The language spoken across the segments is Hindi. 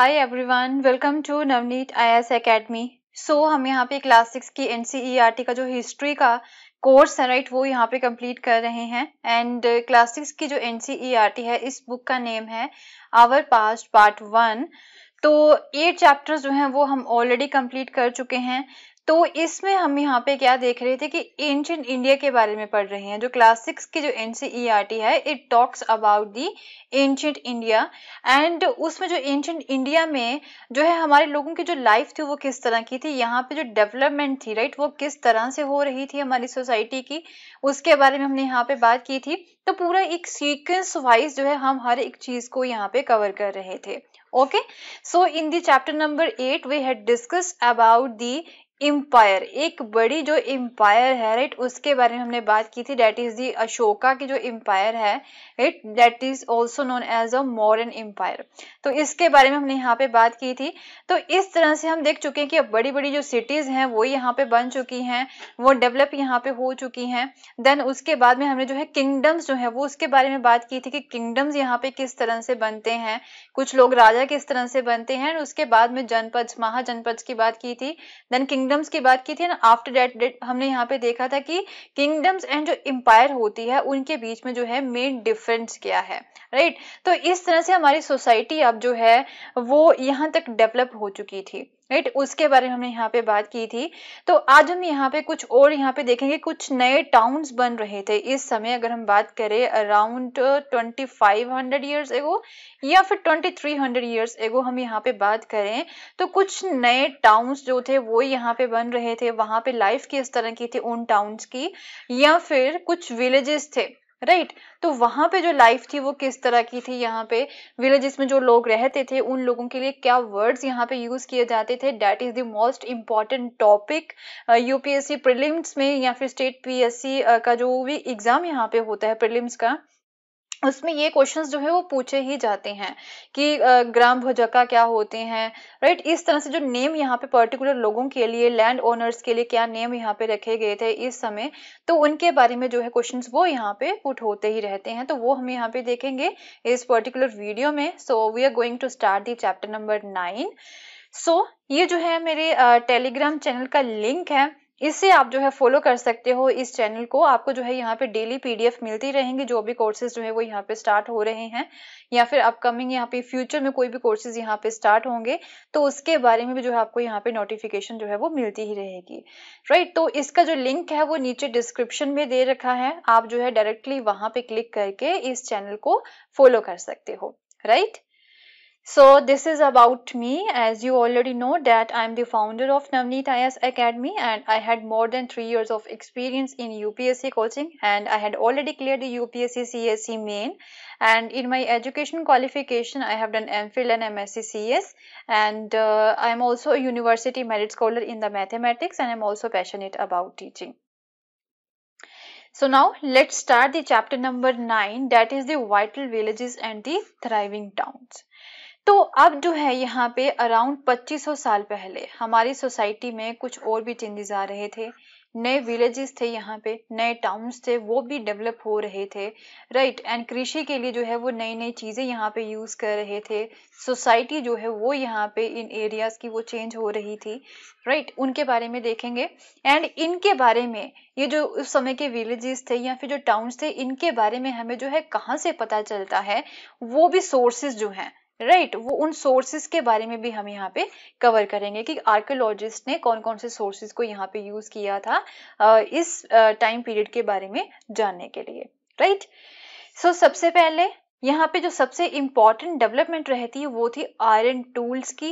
Hi everyone welcome to Navneet IAS academy so हम यहाँ पे क्लास सिक्स की एनसीईआरटी e का जो हिस्ट्री का कोर्स है राइट वो यहाँ पे कंप्लीट कर रहे हैं एंड क्लास सिक्स की जो एनसीईआरटी e है इस बुक का नेम है आवर पास्ट पार्ट वन तो एट चैप्टर्स जो हैं वो हम ऑलरेडी कंप्लीट कर चुके हैं तो इसमें हम यहाँ पे क्या देख रहे थे कि एंशियंट इंडिया के बारे में पढ़ रहे हैं जो क्लास सिक्स की जो एन e है it talks about the ancient India and उसमें जो एंशियंट इंडिया में जो है हमारे लोगों की जो लाइफ थी वो किस तरह की थी यहाँ पे जो डेवलपमेंट थी राइट वो किस तरह से हो रही थी हमारी सोसाइटी की उसके बारे में हमने यहाँ पे बात की थी तो पूरा एक सीक्वेंस वाइज जो है हम हर एक चीज को यहाँ पे कवर कर रहे थे okay so in the chapter number eight we had discuss about the empire एक बड़ी जो एम्पायर है राइट उसके बारे में हमने बात की थी डेट इज दी अशोका की जो एम्पायर है right that is also known as a modern empire तो इसके बारे में हमने यहाँ पे बात की थी तो इस तरह से हम देख चुके हैं कि अब बड़ी बड़ी जो सिटीज हैं वो यहाँ पे बन चुकी हैं वो डेवलप यहाँ पे हो चुकी हैं देन उसके बाद में हमने जो है किंगडम्स जो है वो उसके बारे में बात की थी कि किंगडम्स यहाँ पे किस तरह से बनते हैं कुछ लोग राजा किस तरह से बनते हैं उसके बाद में जनपद महाजनपद की बात की थी देन किंग किंगडम्स की बात की थी ना आफ्टर डेट हमने यहाँ पे देखा था कि किंगडम्स एंड जो एम्पायर होती है उनके बीच में जो है मेन डिफरेंस क्या है राइट तो इस तरह से हमारी सोसाइटी अब जो है वो यहाँ तक डेवलप हो चुकी थी राइट उसके बारे में हमने यहाँ पे बात की थी तो आज हम यहाँ पे कुछ और यहाँ पे देखेंगे कुछ नए टाउन्स बन रहे थे इस समय अगर हम बात करें अराउंड 2500 इयर्स एगो या फिर 2300 इयर्स एगो हम यहाँ पे बात करें तो कुछ नए टाउन्स जो थे वो यहाँ पे बन रहे थे वहाँ पे लाइफ किस तरह की थी उन टाउन्स की या फिर कुछ विलेजेस थे राइट right? तो वहां पे जो लाइफ थी वो किस तरह की थी यहाँ पे विलेजेस में जो लोग रहते थे उन लोगों के लिए क्या वर्ड्स यहाँ पे यूज किए जाते थे that is the most important topic UPSC prelims में या फिर स्टेट पीएससी का जो भी एग्जाम यहाँ पे होता है प्रिलिम्स का उसमें ये क्वेश्चंस जो है वो पूछे ही जाते हैं कि ग्राम भोजका क्या होते हैं राइट इस तरह से जो नेम यहाँ पे पर्टिकुलर लोगों के लिए लैंड ओनर्स के लिए क्या नेम यहाँ पे रखे गए थे इस समय तो उनके बारे में जो है क्वेश्चंस वो यहाँ पे पुट होते ही रहते हैं तो वो हम यहाँ पे देखेंगे इस पर्टिकुलर वीडियो में so we are going to start the chapter number nine सो ये जो है मेरे टेलीग्राम चैनल का लिंक है इससे आप जो है फॉलो कर सकते हो इस चैनल को आपको जो है यहाँ पे डेली पीडीएफ मिलती रहेंगी जो भी कोर्सेज जो है वो यहाँ पे स्टार्ट हो रहे हैं या फिर अपकमिंग यहाँ पे फ्यूचर में कोई भी कोर्सेज यहाँ पे स्टार्ट होंगे तो उसके बारे में भी जो है आपको यहाँ पे नोटिफिकेशन जो है वो मिलती ही रहेगी राइट तो इसका जो लिंक है वो नीचे डिस्क्रिप्शन में दे रखा है आप जो है डायरेक्टली वहां पे क्लिक करके इस चैनल को फॉलो कर सकते हो right So this is about me as you already know that I am the founder of Navneet IS Academy and I had more than 3 years of experience in UPSC coaching and I had already cleared the UPSC CSE main and in my education qualification I have done MPhil and MSc CS and uh, I am also a university merit scholar in the mathematics and I am also passionate about teaching. So now let's start the chapter number 9 that is the vital villages and the thriving towns. तो अब जो है यहाँ पे अराउंड 2500 साल पहले हमारी सोसाइटी में कुछ और भी चेंजेस आ रहे थे नए विलेजेस थे यहाँ पे नए टाउन्स थे वो भी डेवलप हो रहे थे राइट एंड कृषि के लिए जो है वो नई नई चीज़ें यहाँ पे यूज़ कर रहे थे सोसाइटी जो है वो यहाँ पे इन एरियाज़ की वो चेंज हो रही थी राइट right? उनके बारे में देखेंगे एंड इनके बारे में ये जो उस समय के विलेजेस थे या फिर जो टाउन्स थे इनके बारे में हमें जो है कहाँ से पता चलता है वो भी सोर्सेज जो हैं राइट right, वो उन सोर्सेज के बारे में भी हम यहाँ पे कवर करेंगे कि आर्कोलॉजिस्ट ने कौन कौन से सोर्सेज को यहाँ पे यूज किया था इस टाइम पीरियड के बारे में जानने के लिए राइट right? सो so, सबसे पहले यहाँ पे जो सबसे इंपॉर्टेंट डेवलपमेंट रहती है वो थी आयरन टूल्स की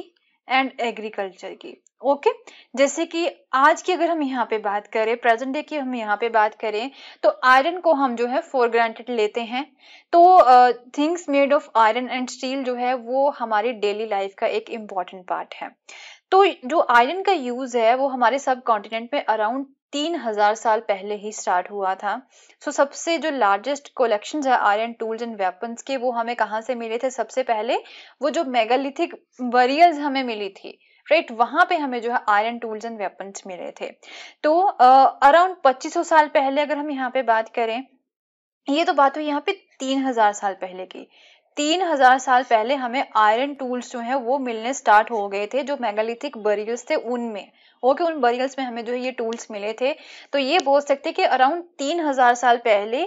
एंड एग्रीकल्चर की ओके जैसे कि आज की अगर हम यहाँ पे बात करें प्रेजेंट डे की हम यहाँ पे बात करें तो आयरन को हम जो है फोर ग्रांटेड लेते हैं तो things made of iron and steel जो है वो हमारी डेली लाइफ का एक इम्पॉर्टेंट पार्ट है तो जो आयरन का यूज है वो हमारे सब कॉन्टिनेंट में अराउंड तीन हजार साल पहले ही स्टार्ट हुआ था सो so, सबसे जो लार्जेस्ट कलेक्शन है आयरन टूल्स एंड वेपन्स के वो हमें कहाँ से मिले थे सबसे पहले वो जो मेगालिथिक वरियर्स हमें मिली थी राइट वहां पे हमें जो है आयरन टूल्स एंड वेपन मिले थे तो अराउंड पच्चीस साल पहले अगर हम यहाँ पे बात करें ये तो बात हुई यहाँ पे तीन हजार साल पहले की तीन हजार साल पहले हमें आयरन टूल्स जो है वो मिलने स्टार्ट हो गए थे जो मेगालिथिक बरियल्स थे उनमें ओके उन बरियल्स में हमें जो है ये टूल्स मिले थे तो ये बोल सकते कि अराउंड तीन हजार साल पहले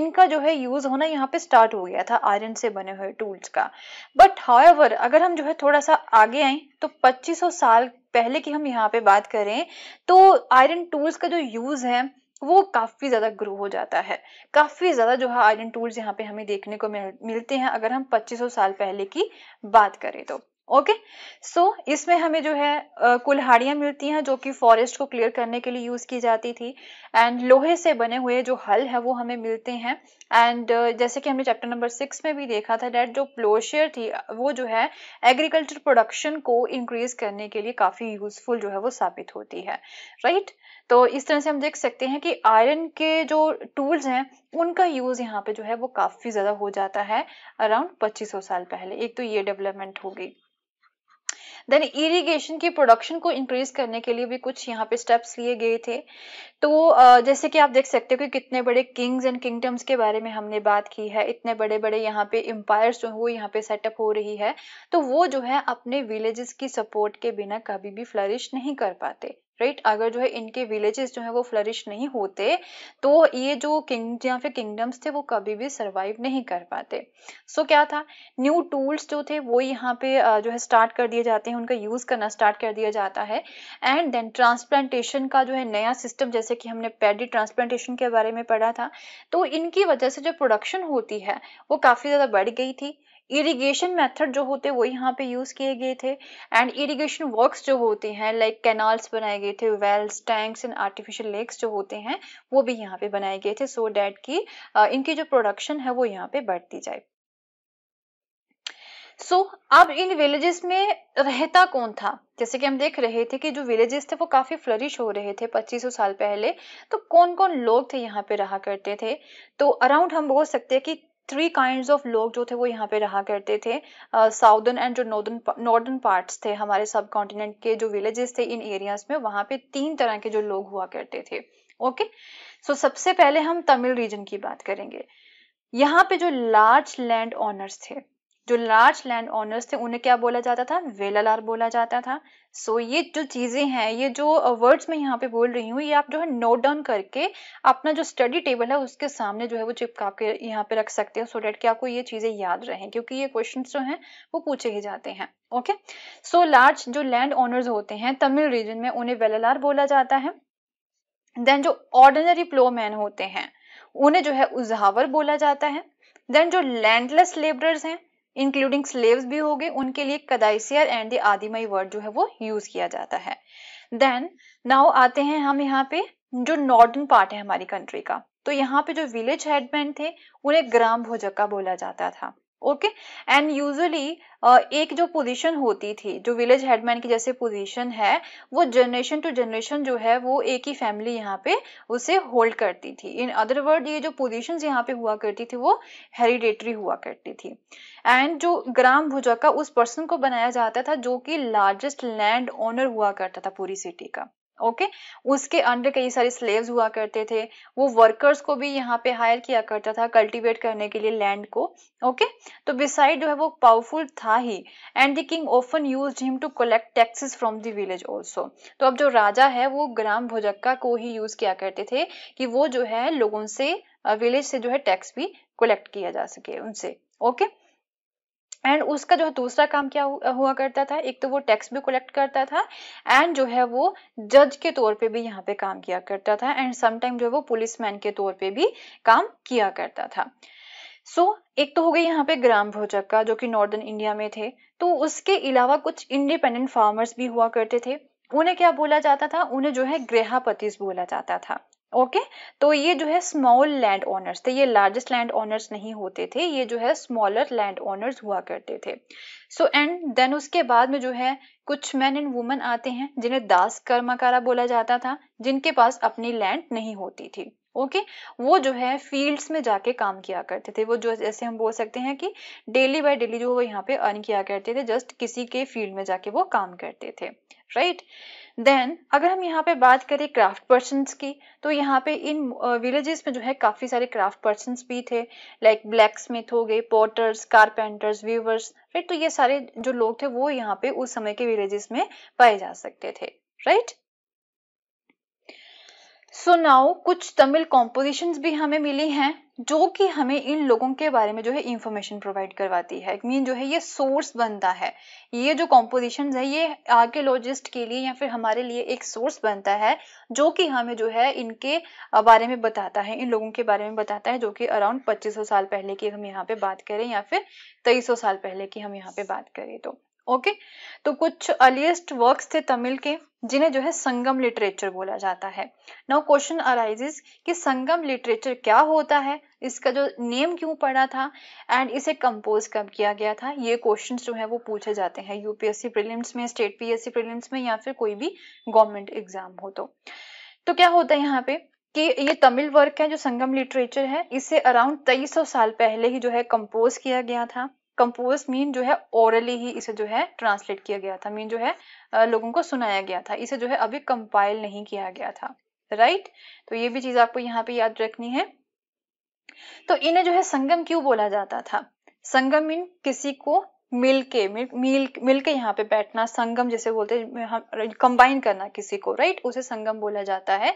इनका जो है यूज होना यहाँ पे स्टार्ट हो गया था आयरन से बने हुए टूल्स का बट हाउएवर अगर हम जो है थोड़ा सा आगे आए तो 2500 साल पहले की हम यहाँ पे बात करें तो आयरन टूल्स का जो यूज है वो काफ़ी ज़्यादा ग्रो हो जाता है काफ़ी ज़्यादा जो है आयरन टूल्स यहाँ पे हमें देखने को मिलते हैं अगर हम 2500 साल पहले की बात करें तो ओके okay? सो so, इसमें हमें जो है कुल्हाड़ियां मिलती हैं जो कि फॉरेस्ट को क्लियर करने के लिए यूज़ की जाती थी एंड लोहे से बने हुए जो हल है वो हमें मिलते हैं एंड जैसे कि हमने चैप्टर नंबर सिक्स में भी देखा था डेट जो प्लोशियर थी वो जो है एग्रीकल्चर प्रोडक्शन को इंक्रीज करने के लिए काफ़ी यूजफुल जो है वो साबित होती है राइट right? तो इस तरह से हम देख सकते हैं कि आयरन के जो टूल्स हैं उनका यूज़ यहाँ पे जो है वो काफ़ी ज़्यादा हो जाता है अराउंड 2500 साल पहले एक तो ये डेवलपमेंट हो गई देन इरिगेशन की प्रोडक्शन को इंक्रीज करने के लिए भी कुछ यहाँ पे स्टेप्स लिए गए थे तो जैसे कि आप देख सकते हो कि कितने बड़े किंग्स एंड किंगडम्स के बारे में हमने बात की है इतने बड़े बड़े यहाँ पे एम्पायर्स जो है वो यहाँ पे सेटअप हो रही है तो वो जो है अपने विलेजेस की सपोर्ट के बिना कभी भी फ्लरिश नहीं कर पाते राइट right? अगर जो है इनके विलेजेस जो है वो फ्लरिश नहीं होते तो ये जो किंग या फिर किंगडम्स थे वो कभी भी सर्वाइव नहीं कर पाते सो so, क्या था न्यू टूल्स जो थे वो यहाँ पे जो है स्टार्ट कर दिए जाते हैं उनका यूज़ करना स्टार्ट कर दिया जाता है एंड देन ट्रांसप्लांटेशन का जो है नया सिस्टम जैसे कि हमने पेडी ट्रांसप्लांटेशन के बारे में पढ़ा था तो इनकी वजह से जो प्रोडक्शन होती है वो काफ़ी ज़्यादा बढ़ गई थी इरिगेशन मेथड जो होते वो यहाँ पे यूज़ किए गए थे एंड इरिगेशन वर्क्स जो होते हैं लाइक कैनाल्स बनाए गए थे wells tanks and artificial lakes जो होते हैं वो भी यहाँ पे बनाए गए थे सो so डैट की इनकी जो प्रोडक्शन है वो यहाँ पे बढ़ती जाए सो so, अब इन विलेजेस में रहता कौन था जैसे कि हम देख रहे थे कि जो विलेजेस थे वो काफी फ्लरिश हो रहे थे 2500 साल पहले तो कौन कौन लोग थे यहाँ पे रहा करते थे तो अराउंड हम बोल सकते हैं कि थ्री काइंड ऑफ लोग जो थे वो यहाँ पे रहा करते थे साउदर्न एंड जो नॉर्दर्न नॉर्दर्न पार्ट्स थे हमारे सब कॉन्टिनेंट के जो विलेजेस थे इन एरियाज में वहां पे तीन तरह के जो लोग हुआ करते थे ओके सो so, सबसे पहले हम तमिल रीजन की बात करेंगे यहाँ पे जो लार्ज लैंड ऑनर्स थे जो लार्ज लैंड ऑनर्स थे उन्हें क्या बोला जाता था वेलालार बोला जाता था सो so, ये जो चीज़ें हैं ये जो वर्ड्स uh, मैं यहाँ पे बोल रही हूँ ये आप जो है नोट डाउन करके अपना जो स्टडी टेबल है उसके सामने जो है वो चिपका के यहाँ पे रख सकते हैं सो डेट कि आपको ये चीज़ें याद रहें क्योंकि ये क्वेश्चन जो हैं वो पूछे ही जाते हैं ओके सो लार्ज जो लैंड ऑनर्स होते हैं तमिल रीजन में उन्हें वेलालार बोला जाता है देन जो ऑर्डिनरी प्लोमैन होते हैं उन्हें जो है उजावर बोला जाता है देन जो लैंडलेस लेबरर्स हैं इंक्लूडिंग स्लेव्स भी हो गए उनके लिए kadaisiyar and the adimai word जो है वो यूज किया जाता है देन नाउ आते हैं हम यहाँ पे जो नॉर्दर्न पार्ट है हमारी कंट्री का तो यहाँ पे जो विलेज हेडमैन थे उन्हें ग्राम भोजक का बोला जाता था ओके एंड यूजुअली एक जो पोजीशन होती थी जो विलेज हेडमैन की जैसे पोजीशन है वो जनरेशन टू जनरेशन जो है वो एक ही फैमिली यहाँ पे उसे होल्ड करती थी इन अदर वर्ड ये जो पोजीशंस यहाँ पे हुआ करती थी वो हेरिडेटरी हुआ करती थी एंड जो ग्राम भुजा का उस पर्सन को बनाया जाता था जो कि लार्जेस्ट लैंड ओनर हुआ करता था पूरी सिटी का ओके उसके अंडर कई सारे स्लेव्स हुआ करते थे वो वर्कर्स को भी यहाँ पे हायर किया करता था कल्टीवेट करने के लिए लैंड को ओके तो बिसाइड जो है वो पावरफुल था ही and the king often use him to collect taxes from the village also तो अब जो राजा है वो ग्राम भोजक्का को ही यूज किया करते थे कि वो जो है लोगों से विलेज से जो है टैक्स भी कलेक्ट किया जा सके उनसे ओके okay? एंड उसका जो है दूसरा काम क्या हुआ करता था एक तो वो टैक्स भी कलेक्ट करता था एंड जो है वो जज के तौर पे भी यहाँ पे काम किया करता था एंड समटाइम जो है वो पुलिसमैन के तौर पे भी काम किया करता था सो so, एक तो हो गई यहाँ पे ग्राम भोजक का जो कि नॉर्दर्न इंडिया में थे तो उसके अलावा कुछ इंडिपेंडेंट फार्मर्स भी हुआ करते थे उन्हें क्या बोला जाता था उन्हें जो है ग्रहापतिस बोला जाता था ओके तो ये जो है स्मॉल लैंड ओनर्स थे ये लार्जेस्ट लैंड ओनर्स नहीं होते थे ये जो है स्मॉलर लैंड ओनर्स हुआ करते थे सो एंड देन उसके बाद में जो है कुछ मैन एंड वुमेन आते हैं जिन्हें दास कर्मकारा बोला जाता था जिनके पास अपनी लैंड नहीं होती थी ओके okay? वो जो है फील्ड्स में जाके काम किया करते थे वो जो जैसे हम बोल सकते हैं कि डेली बाय डेली जो वो यहाँ पे अर्न किया करते थे जस्ट किसी के फील्ड में जाके वो काम करते थे राइट right? देन अगर हम यहाँ पे बात करें क्राफ्ट पर्सन की तो यहाँ पे इन विलेजेस में जो है काफ़ी सारे क्राफ्ट पर्सन भी थे लाइक ब्लैक स्मिथ हो गए पोर्टर्स कारपेंटर्स व्यूवर्स राइट तो ये सारे जो लोग थे वो यहाँ पे उस समय के विलेजेस में पाए जा सकते थे right right? So so now कुछ तमिल कॉम्पोजिशंस भी हमें मिली हैं जो कि हमें इन लोगों के बारे में जो है इंफॉर्मेशन प्रोवाइड करवाती है मीन जो है ये सोर्स बनता है ये जो कॉम्पोजिशन है ये आर्कियोलॉजिस्ट के लिए या फिर हमारे लिए एक सोर्स बनता है जो कि हमें जो है इनके बारे में बताता है इन लोगों के बारे में बताता है जो कि अराउंड 2500 साल पहले की हम यहाँ पे बात करें या फिर 2300 साल पहले की हम यहाँ पे बात करें तो ओके तो कुछ अर्लिएस्ट वर्क्स थे तमिल के जिन्हें जो है संगम लिटरेचर बोला जाता है नाउ क्वेश्चन अराइजेस कि संगम लिटरेचर क्या होता है इसका जो नेम क्यों पड़ा था एंड इसे कंपोज कब किया गया था ये क्वेश्चंस जो है वो पूछे जाते हैं यूपीएससी प्रीलिम्स में स्टेट पीएससी प्रीलिम्स में या फिर कोई भी गवर्नमेंट एग्जाम हो तो तो क्या होता है यहाँ पे कि ये तमिल वर्क है जो संगम लिटरेचर है इसे अराउंड 2300 साल पहले ही जो है कंपोज किया गया था कंपोज मीन जो है ओरली ही इसे जो है ट्रांसलेट किया गया था मीन जो है लोगों को सुनाया गया था इसे जो है अभी कंपाइल नहीं किया गया था राइट तो ये भी चीज आपको यहाँ पे याद रखनी है तो इन्हें जो है संगम क्यों बोला जाता था संगम इन किसी को मिलके मिल मिलके यहाँ पे बैठना संगम जैसे बोलते हैं कंबाइन करना किसी को राइट उसे संगम बोला जाता है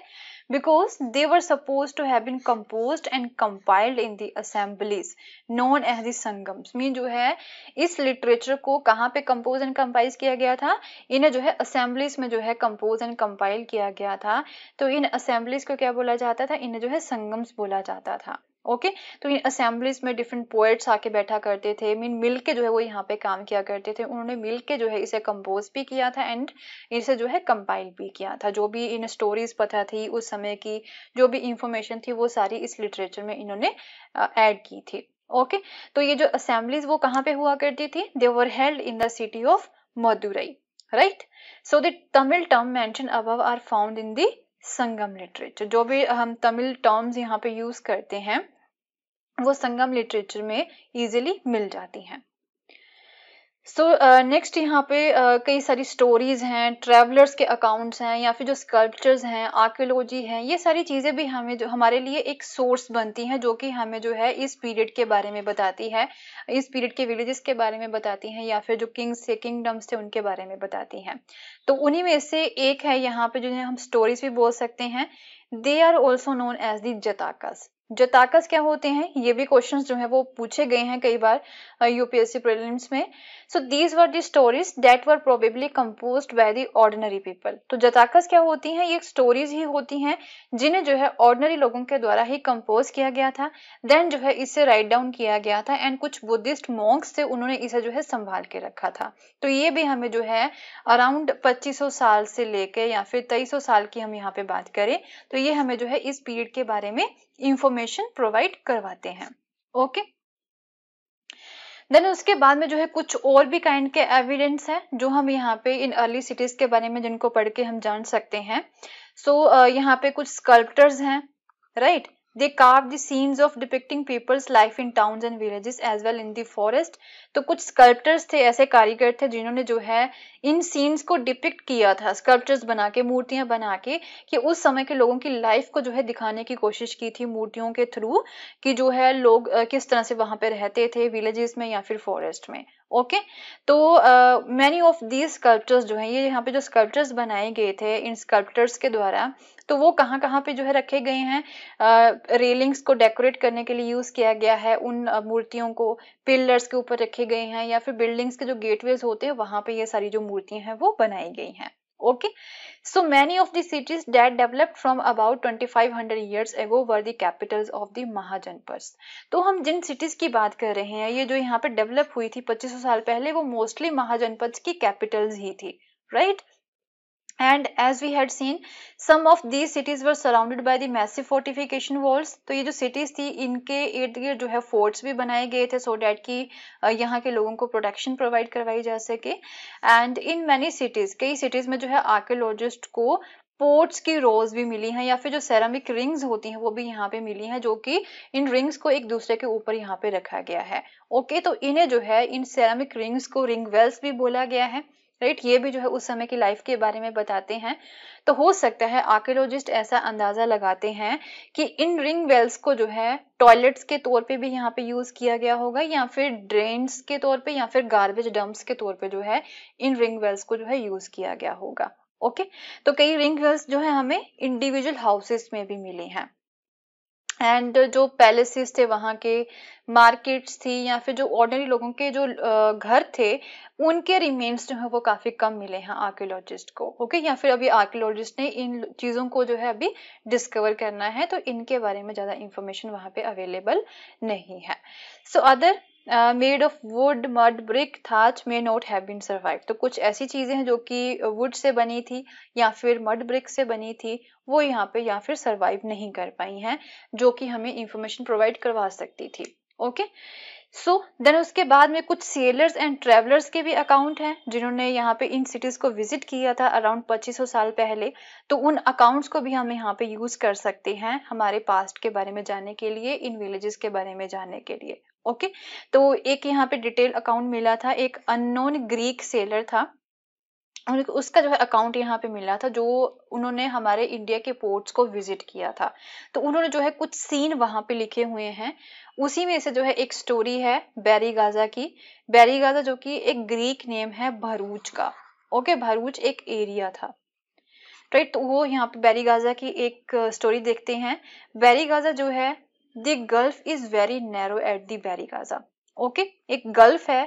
because they were suppose to have been composed and compiled in the assemblies known as the Sangams mean जो है इस लिटरेचर को कहाँ पे कंपोज एंड कंपाइज किया गया था इन्हें जो है असेंबलीज में जो है कंपोज एंड कंपाइल किया गया था तो इन असेंबलीज को क्या बोला जाता था इन्हें जो है संगम्स बोला जाता था ओके तो इन असेंबलीज में डिफरेंट पोएट्स आके बैठा करते थे मीन मिल के जो है वो यहाँ पे काम किया करते थे उन्होंने मिल के जो है इसे कंपोज भी किया था एंड इसे जो है कंपाइल भी किया था जो भी इन स्टोरीज पता थी उस समय की जो भी इंफॉर्मेशन थी वो सारी इस लिटरेचर में इन्होंने ऐड की थी ओके तो ये जो असेंबलीज वो कहाँ पे हुआ करती थी they were held in the city of Madurai right so the tamil term mentioned above are found in the Sangam literature जो भी हम तमिल टर्म्स यहाँ पे यूज करते हैं वो संगम लिटरेचर में इजीली मिल जाती हैं सो नेक्स्ट uh, यहाँ पे uh, कई सारी स्टोरीज हैं ट्रेवलर्स के अकाउंट्स हैं या फिर जो स्कल्पचर्स हैं आर्कियोलॉजी हैं ये सारी चीज़ें भी हमें जो हमारे लिए एक सोर्स बनती हैं जो कि हमें जो है इस पीरियड के बारे में बताती है इस पीरियड के विलेजेस के बारे में बताती हैं या फिर जो किंग्स थे किंगडम्स थे उनके बारे में बताती हैं तो उन्हीं में से एक है यहाँ पे जिन्हें हम स्टोरीज भी बोल सकते हैं they are also known as the Jatakas जो क्या होते हैं ये भी क्वेश्चंस जो है वो पूछे गए हैं कई बार यूपीएससी प्रीलिम्स में so these were the stories that were probably composed by the ordinary people तो जताकस क्या होती हैं ये स्टोरीज ही होती हैं जिन्हें जो है ऑर्डिनरी लोगों के द्वारा ही कंपोज किया गया था देन जो है इसे राइट डाउन किया गया था एंड कुछ बुद्धिस्ट मॉन्क्स थे उन्होंने इसे जो है संभाल के रखा था तो ये भी हमें जो है अराउंड पच्चीस साल से लेके या फिर 2300 साल की हम यहाँ पे बात करें तो ये हमें जो है इस पीरियड के बारे में इंफॉर्मेशन प्रोवाइड करवाते हैं ओके देन उसके बाद में जो है कुछ और भी काइंड के एविडेंस हैं जो हम यहाँ पे इन अर्ली सिटीज के बारे में जिनको पढ़ के हम जान सकते हैं सो so, यहाँ पे कुछ स्कल्प्टर्स हैं right right? They carve the scenes of depicting people's life in town and villages as well in the forest तो कुछ स्कल्प्टर्स थे ऐसे कारीगर थे जिन्होंने जो है इन सीन्स को डिपिक्ट किया था स्कल्प्चर्स बना के मूर्तियां बना के कि उस समय के लोगों की लाइफ को जो है दिखाने की कोशिश की थी मूर्तियों के थ्रू कि जो है लोग किस तरह से वहां पे रहते थे विलेजेस में या फिर फॉरेस्ट में ओके तो मैनी ऑफ दीज स्कल्पचर्स जो हैं ये यहाँ पे जो स्कल्पचर्स बनाए गए थे इन स्कल्पचर्स के द्वारा तो वो कहाँ कहाँ पे जो है रखे गए हैं रेलिंग्स uh, को डेकोरेट करने के लिए यूज़ किया गया है उन मूर्तियों को पिलर्स के ऊपर रखे गए हैं या फिर बिल्डिंग्स के जो गेटवेज होते हैं वहां पे ये सारी जो मूर्तियां हैं वो बनाई गई हैं okay so many of the cities that developed from about 2500 years ago were the capitals of the महाजनपद तो हम जिन cities की बात कर रहे हैं ये जो यहाँ पे develop हुई थी 2500 साल पहले वो mostly महाजनपद की capitals ही थी right and as we had seen some of these cities were surrounded by the massive fortification walls तो ये जो सिटीज थी इनके इर्द गिर्द जो है फोर्ट्स भी बनाए गए थे सो डैट की यहाँ के लोगों को प्रोटेक्शन प्रोवाइड करवाई जा सके एंड इन मैनी सिटीज कई सिटीज में जो है आर्कियोलॉजिस्ट को पोर्ट्स की रोज भी मिली हैं या फिर जो सेरामिक रिंग्स होती हैं वो भी यहाँ पे मिली हैं जो कि इन रिंग्स को एक दूसरे के ऊपर यहाँ पे रखा गया है ओके तो इन्हें जो है इन सेरामिक रिंग्स को रिंग वेल्स भी बोला गया है राइट ये भी जो है उस समय की लाइफ के बारे में बताते हैं तो हो सकता है आर्कियोलॉजिस्ट ऐसा अंदाजा लगाते हैं कि इन रिंग वेल्स को जो है टॉयलेट्स के तौर पे भी यहाँ पे यूज किया गया होगा या फिर ड्रेन्स के तौर पे या फिर गार्बेज डम्प्स के तौर पे जो है इन रिंग वेल्स को जो है यूज किया गया होगा ओके तो कई रिंग वेल्स जो है हमें इंडिविजुअल हाउसेस में भी मिले हैं एंड जो पैलेसेस थे वहाँ के मार्केट्स थी या फिर जो ऑर्डनरी लोगों के जो घर थे उनके रिमेन्स जो है वो काफ़ी कम मिले हैं आर्कियोलॉजिस्ट को ओके या फिर अभी आर्कियोलॉजिस्ट ने इन चीज़ों को जो है अभी डिस्कवर करना है तो इनके बारे में ज़्यादा इंफॉर्मेशन वहाँ पे अवेलेबल नहीं है so other made of wood mud brick thatch may not have been survive तो कुछ ऐसी चीज़ें हैं जो कि वुड से बनी थी या फिर मड ब्रिक से बनी थी वो यहाँ पे या फिर सर्वाइव नहीं कर पाई हैं जो कि हमें इंफॉर्मेशन प्रोवाइड करवा सकती थी ओके सो देन उसके बाद में कुछ सेलर्स एंड ट्रेवलर्स के भी अकाउंट हैं जिन्होंने यहाँ पे इन सिटीज़ को विजिट किया था अराउंड 2500 साल पहले तो उन अकाउंट्स को भी हम यहाँ पे यूज़ कर सकते हैं हमारे पास्ट के बारे में जानने के लिए इन विलेजेस के बारे में जानने के लिए ओके तो एक यहाँ पे डिटेल अकाउंट मिला था एक अननोन ग्रीक सेलर था उसका जो है अकाउंट यहाँ पे मिला था जो उन्होंने हमारे इंडिया के पोर्ट्स को विजिट किया था तो उन्होंने जो है कुछ सीन वहां पे लिखे हुए हैं उसी में से जो है एक स्टोरी है बैरी गाजा की बैरी गाजा जो कि एक ग्रीक नेम है भरूच का ओके भरूच एक एरिया था राइट तो वो यहाँ पे बैरी गाजा की एक स्टोरी देखते हैं बैरी गाजा जो है the gulf is very narrow at the Gaza okay एक गल्फ है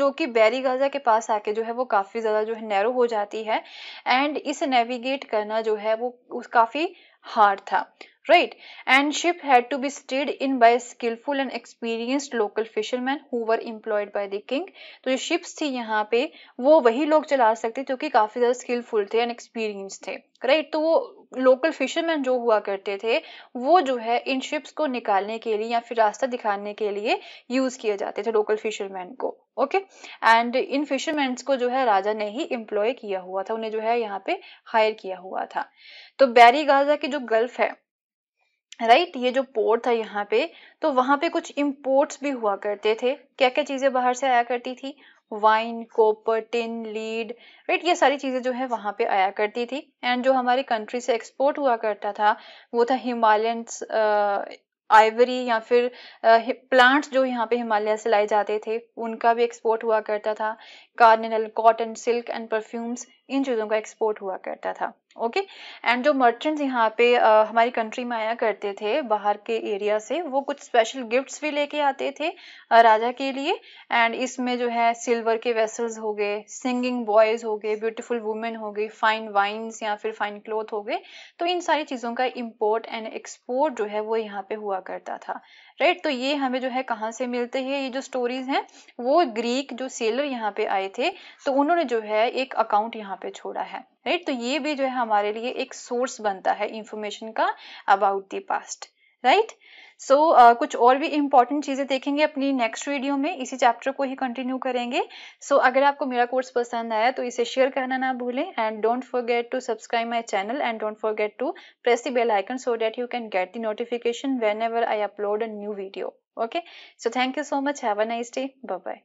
जो कि बैरी गाजा के पास आके जो है वो काफ़ी ज़्यादा जो है नैरो हो जाती है एंड इसे नेविगेट करना जो है वो काफ़ी हार्ड था right? And ship had to be steered in by skillful and experienced local fishermen who were employed by the king. to जो ships thi yahan pe wo wahi log chala sakte the kyunki kafi zyada skillful the and experienced the right? to wo local fisherman जो हुआ करते थे वो जो है इन शिप्स को निकालने के लिए या फिर रास्ता दिखाने के लिए यूज किए जाते थे लोकल फिशरमैन को ओके एंड इन फिशरमैन को जो है राजा ने ही एम्प्लॉय किया हुआ था उन्हें जो है यहाँ पे हायर किया हुआ था तो बैरी गाजा की जो गल्फ है राइट ये जो पोर्ट था यहाँ पे तो वहाँ पे कुछ इम्पोर्ट्स भी हुआ करते थे क्या क्या चीज़ें बाहर से आया करती थी wine copper tin lead right ये सारी चीज़ें जो है वहाँ पे आया करती थी एंड जो हमारी कंट्री से एक्सपोर्ट हुआ करता था वो था हिमालयन आइवरी uh, या फिर प्लांट्स uh, जो यहाँ पे हिमालय से लाए जाते थे उनका भी एक्सपोर्ट हुआ करता था carnelian cotton silk and perfumes इन चीज़ों का एक्सपोर्ट हुआ करता था ओके okay? एंड जो मर्चेंट्स यहाँ पे आ, हमारी कंट्री में आया करते थे बाहर के एरिया से वो कुछ स्पेशल गिफ्ट्स भी लेके आते थे राजा के लिए एंड इसमें जो है सिल्वर के वेसल्स हो गए सिंगिंग बॉयज हो गए ब्यूटीफुल वुमेन हो गई फाइन वाइन्स या फिर फाइन क्लोथ हो गए तो इन सारी चीज़ों का इम्पोर्ट एंड एक्सपोर्ट जो है वो यहाँ पे हुआ करता था राइट तो ये हमें जो है कहाँ से मिलते हैं ये जो स्टोरीज हैं वो ग्रीक जो सेलर यहाँ पे आए थे तो उन्होंने जो है एक अकाउंट यहाँ पे छोड़ा है राइट तो ये भी जो है हमारे लिए एक सोर्स बनता है इंफॉर्मेशन का about the past right so so, uh, कुछ और भी इंपॉर्टेंट चीजें देखेंगे अपनी नेक्स्ट वीडियो में इसी चैप्टर को ही कंटिन्यू करेंगे सो so, अगर आपको मेरा कोर्स पसंद आया तो इसे शेयर करना ना भूलें and don't forget to subscribe my channel and don't forget to press the bell icon so that you can get the notification whenever I upload a new video okay so thank you so much have a nice day bye